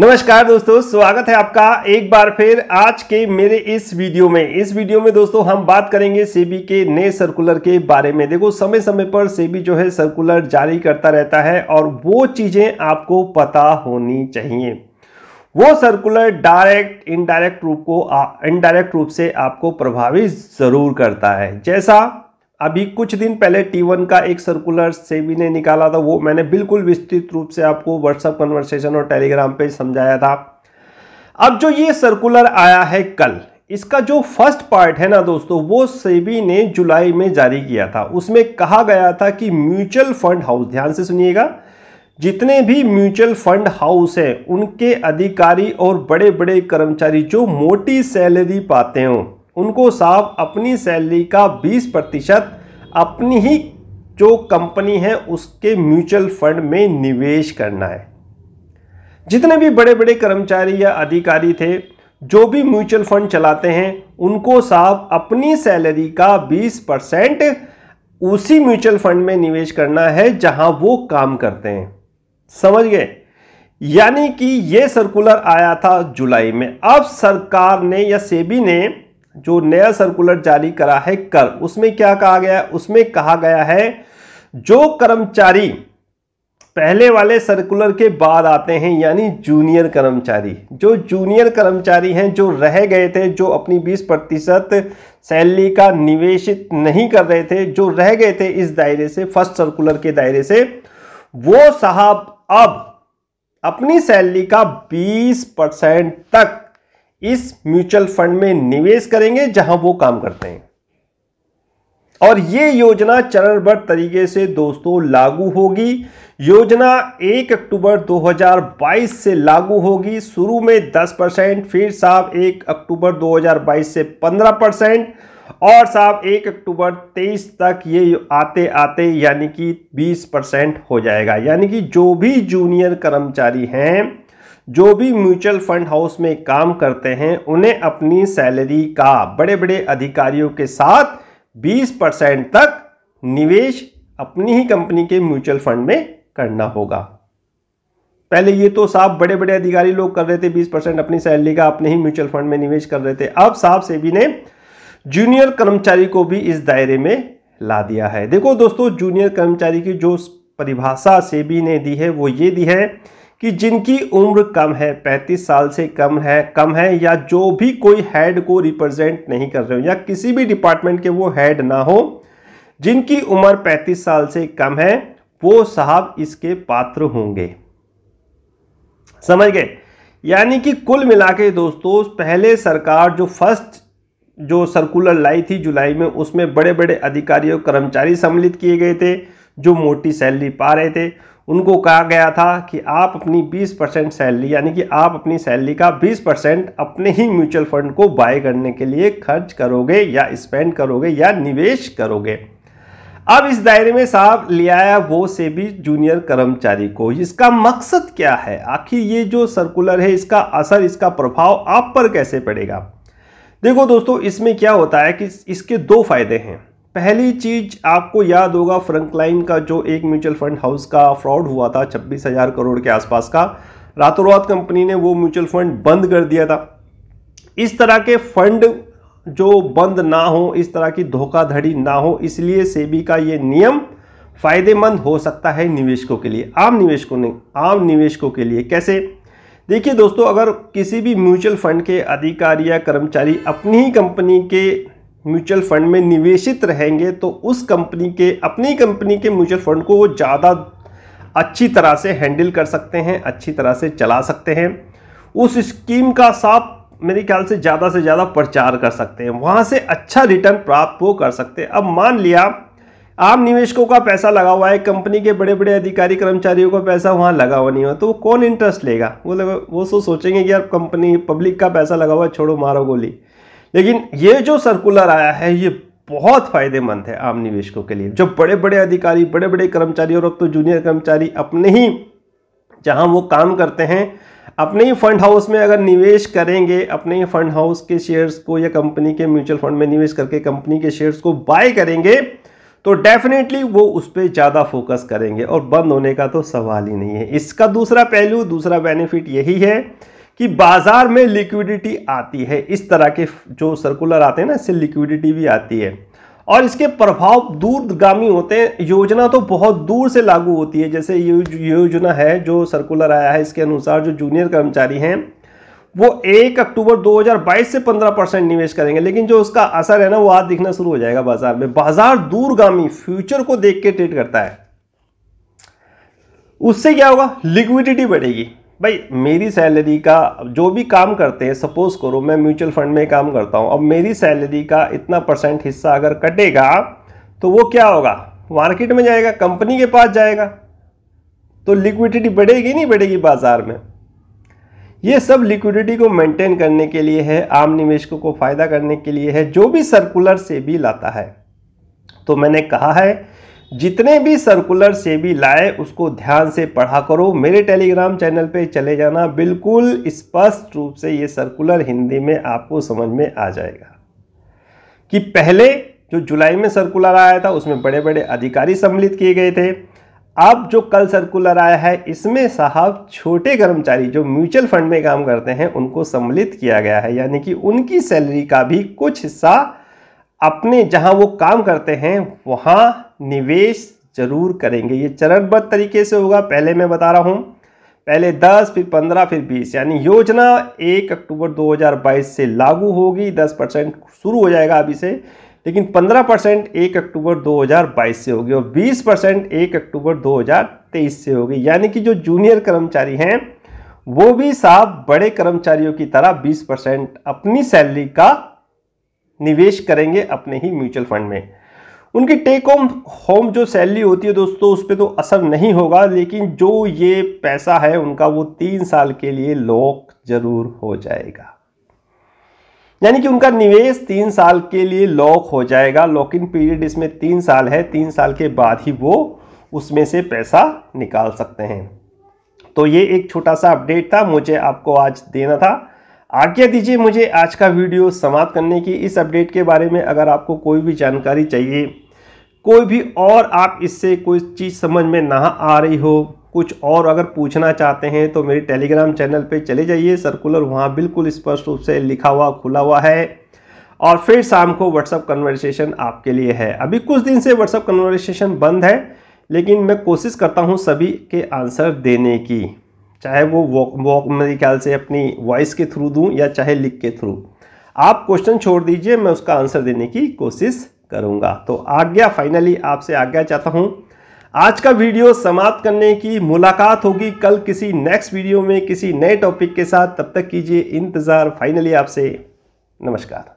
नमस्कार दोस्तों स्वागत है आपका एक बार फिर आज के मेरे इस वीडियो में इस वीडियो में दोस्तों हम बात करेंगे सेबी के नए सर्कुलर के बारे में देखो समय समय पर सेबी जो है सर्कुलर जारी करता रहता है और वो चीज़ें आपको पता होनी चाहिए वो सर्कुलर डायरेक्ट इनडायरेक्ट रूप को इनडायरेक्ट रूप से आपको प्रभावित ज़रूर करता है जैसा अभी कुछ दिन पहले T1 का एक सर्कुलर सेबी ने निकाला था वो मैंने बिल्कुल विस्तृत रूप से आपको व्हाट्सअप कन्वर्सेशन और टेलीग्राम पे समझाया था अब जो ये सर्कुलर आया है कल इसका जो फर्स्ट पार्ट है ना दोस्तों वो सेबी ने जुलाई में जारी किया था उसमें कहा गया था कि म्यूचुअल फंड हाउस ध्यान से सुनिएगा जितने भी म्यूचुअल फंड हाउस हैं उनके अधिकारी और बड़े बड़े कर्मचारी जो मोटी सैलरी पाते हों उनको साहब अपनी सैलरी का 20 प्रतिशत अपनी ही जो कंपनी है उसके म्यूचुअल फंड में निवेश करना है जितने भी बड़े बड़े कर्मचारी या अधिकारी थे जो भी म्यूचुअल फंड चलाते हैं उनको साहब अपनी सैलरी का 20 परसेंट उसी म्यूचुअल फंड में निवेश करना है जहां वो काम करते हैं समझ गए यानी कि ये सर्कुलर आया था जुलाई में अब सरकार ने या सेबी ने जो नया सर्कुलर जारी करा है कर उसमें क्या कहा गया है उसमें कहा गया है जो कर्मचारी पहले वाले सर्कुलर के बाद आते हैं यानी जूनियर कर्मचारी जो जूनियर कर्मचारी हैं जो रह गए थे जो अपनी 20 प्रतिशत सैलरी का निवेशित नहीं कर रहे थे जो रह गए थे इस दायरे से फर्स्ट सर्कुलर के दायरे से वो साहब अब अपनी सैलरी का 20 परसेंट तक इस म्यूचुअल फंड में निवेश करेंगे जहां वो काम करते हैं और ये योजना चरणबद्ध तरीके से दोस्तों लागू होगी योजना 1 अक्टूबर 2022 से लागू होगी शुरू में 10 परसेंट फिर साहब 1 अक्टूबर 2022 से 15 परसेंट और साहब 1 अक्टूबर 23 तक ये आते आते यानी कि 20 परसेंट हो जाएगा यानी कि जो भी जूनियर कर्मचारी हैं जो भी म्यूचुअल फंड हाउस में काम करते हैं उन्हें अपनी सैलरी का बड़े बड़े अधिकारियों के साथ 20 परसेंट तक निवेश अपनी ही कंपनी के म्यूचुअल फंड में करना होगा पहले ये तो साहब बड़े बड़े अधिकारी लोग कर रहे थे 20 परसेंट अपनी सैलरी का अपने ही म्यूचुअल फंड में निवेश कर रहे थे अब साहब सेबी ने जूनियर कर्मचारी को भी इस दायरे में ला दिया है देखो दोस्तों जूनियर कर्मचारी की जो परिभाषा सेबी ने दी है वो ये दी है कि जिनकी उम्र कम है 35 साल से कम है कम है या जो भी कोई हेड को रिप्रेजेंट नहीं कर रहे हो या किसी भी डिपार्टमेंट के वो हेड ना हो जिनकी उम्र 35 साल से कम है वो साहब इसके पात्र होंगे समझ गए यानी कि कुल मिला के दोस्तों पहले सरकार जो फर्स्ट जो सर्कुलर लाई थी जुलाई में उसमें बड़े बड़े अधिकारी और कर्मचारी सम्मिलित किए गए थे जो मोटी सैलरी पा रहे थे उनको कहा गया था कि आप अपनी 20 परसेंट सैलरी यानी कि आप अपनी सैलरी का 20 परसेंट अपने ही म्यूचुअल फंड को बाय करने के लिए खर्च करोगे या स्पेंड करोगे या निवेश करोगे अब इस दायरे में साहब ले आया वो से भी जूनियर कर्मचारी को इसका मकसद क्या है आखिर ये जो सर्कुलर है इसका असर इसका प्रभाव आप पर कैसे पड़ेगा देखो दोस्तों इसमें क्या होता है कि इसके दो फायदे हैं पहली चीज आपको याद होगा फ्रंकलाइन का जो एक म्यूचुअल फंड हाउस का फ्रॉड हुआ था छब्बीस हजार करोड़ के आसपास का रातों रात कंपनी ने वो म्यूचुअल फंड बंद कर दिया था इस तरह के फंड जो बंद ना हो इस तरह की धोखाधड़ी ना हो इसलिए सेबी का ये नियम फायदेमंद हो सकता है निवेशकों के लिए आम निवेशकों ने आम निवेशकों के लिए कैसे देखिए दोस्तों अगर किसी भी म्यूचुअल फंड के अधिकारी या कर्मचारी अपनी ही कंपनी के म्यूचुअल फंड में निवेशित रहेंगे तो उस कंपनी के अपनी कंपनी के म्यूचुअल फंड को वो ज़्यादा अच्छी तरह से हैंडल कर सकते हैं अच्छी तरह से चला सकते हैं उस स्कीम का साफ मेरे ख्याल से ज़्यादा से ज़्यादा प्रचार कर सकते हैं वहाँ से अच्छा रिटर्न प्राप्त वो कर सकते हैं अब मान लिया आम निवेशकों का पैसा लगा हुआ है कंपनी के बड़े बड़े अधिकारी कर्मचारियों का पैसा वहाँ लगा हुआ नहीं हुआ तो वो कौन इंटरेस्ट लेगा वो लगा वो सो तो सोचेंगे कि यार कंपनी पब्लिक का पैसा लगा हुआ है छोड़ो मारो गोली लेकिन ये जो सर्कुलर आया है ये बहुत फायदेमंद है आम निवेशकों के लिए जो बड़े बड़े अधिकारी बड़े बड़े कर्मचारी और अब तो जूनियर कर्मचारी अपने ही जहां वो काम करते हैं अपने ही फंड हाउस में अगर निवेश करेंगे अपने ही फंड हाउस के शेयर्स को या कंपनी के म्यूचुअल फंड में निवेश करके कंपनी के शेयर्स को बाय करेंगे तो डेफिनेटली वो उस पर ज़्यादा फोकस करेंगे और बंद होने का तो सवाल ही नहीं है इसका दूसरा पहलू दूसरा बेनिफिट यही है कि बाजार में लिक्विडिटी आती है इस तरह के जो सर्कुलर आते हैं ना इससे लिक्विडिटी भी आती है और इसके प्रभाव दूरगामी होते हैं योजना तो बहुत दूर से लागू होती है जैसे ये योजना है जो सर्कुलर आया है इसके अनुसार जो जूनियर कर्मचारी हैं वो एक अक्टूबर 2022 से 15 परसेंट निवेश करेंगे लेकिन जो उसका असर है ना वो आज दिखना शुरू हो जाएगा बाजार में बाजार दूरगामी फ्यूचर को देख के ट्रेड करता है उससे क्या होगा लिक्विडिटी बढ़ेगी भाई मेरी सैलरी का जो भी काम करते हैं सपोज करो मैं म्यूचुअल फंड में काम करता हूं अब मेरी सैलरी का इतना परसेंट हिस्सा अगर कटेगा तो वो क्या होगा मार्केट में जाएगा कंपनी के पास जाएगा तो लिक्विडिटी बढ़ेगी नहीं बढ़ेगी बाजार में ये सब लिक्विडिटी को मेंटेन करने के लिए है आम निवेशकों को फ़ायदा करने के लिए है जो भी सर्कुलर से भी लाता है तो मैंने कहा है जितने भी सर्कुलर से भी लाए उसको ध्यान से पढ़ा करो मेरे टेलीग्राम चैनल पे चले जाना बिल्कुल स्पष्ट रूप से ये सर्कुलर हिंदी में आपको समझ में आ जाएगा कि पहले जो जुलाई में सर्कुलर आया था उसमें बड़े बड़े अधिकारी सम्मिलित किए गए थे अब जो कल सर्कुलर आया है इसमें साहब छोटे कर्मचारी जो म्यूचुअल फंड में काम करते हैं उनको सम्मिलित किया गया है यानी कि उनकी सैलरी का भी कुछ हिस्सा अपने जहां वो काम करते हैं वहां निवेश जरूर करेंगे ये चरणबद्ध तरीके से होगा पहले मैं बता रहा हूँ पहले 10 फिर 15 फिर 20 यानी योजना 1 अक्टूबर 2022 से लागू होगी 10 परसेंट शुरू हो जाएगा अभी से लेकिन 15 परसेंट एक अक्टूबर 2022 से होगी और 20 परसेंट एक अक्टूबर 2023 से होगी यानी कि जो जूनियर कर्मचारी हैं वो भी साहब बड़े कर्मचारियों की तरह 20 परसेंट अपनी सैलरी का निवेश करेंगे अपने ही म्यूचुअल फंड में उनकी टेक होम होम जो सैलरी होती है दोस्तों उस पर तो असर नहीं होगा लेकिन जो ये पैसा है उनका वो तीन साल के लिए लॉक जरूर हो जाएगा यानी कि उनका निवेश तीन साल के लिए लॉक हो जाएगा लॉक इन पीरियड इसमें तीन साल है तीन साल के बाद ही वो उसमें से पैसा निकाल सकते हैं तो ये एक छोटा सा अपडेट था मुझे आपको आज देना था आज्ञा दीजिए मुझे आज का वीडियो समाप्त करने की इस अपडेट के बारे में अगर आपको कोई भी जानकारी चाहिए कोई भी और आप इससे कोई चीज़ समझ में ना आ रही हो कुछ और अगर पूछना चाहते हैं तो मेरी टेलीग्राम चैनल पे चले जाइए सर्कुलर वहाँ बिल्कुल स्पष्ट रूप से लिखा हुआ खुला हुआ है और फिर शाम को व्हाट्सअप कन्वर्सेशन आपके लिए है अभी कुछ दिन से व्हाट्सअप कन्वर्सेशन बंद है लेकिन मैं कोशिश करता हूँ सभी के आंसर देने की चाहे वो वॉक वॉक मेरे ख्याल से अपनी वॉइस के थ्रू दूँ या चाहे लिख के थ्रू आप क्वेश्चन छोड़ दीजिए मैं उसका आंसर देने की कोशिश करूंगा तो आज्ञा फाइनली आपसे आज्ञा चाहता हूं आज का वीडियो समाप्त करने की मुलाकात होगी कल किसी नेक्स्ट वीडियो में किसी नए टॉपिक के साथ तब तक कीजिए इंतज़ार फाइनली आपसे नमस्कार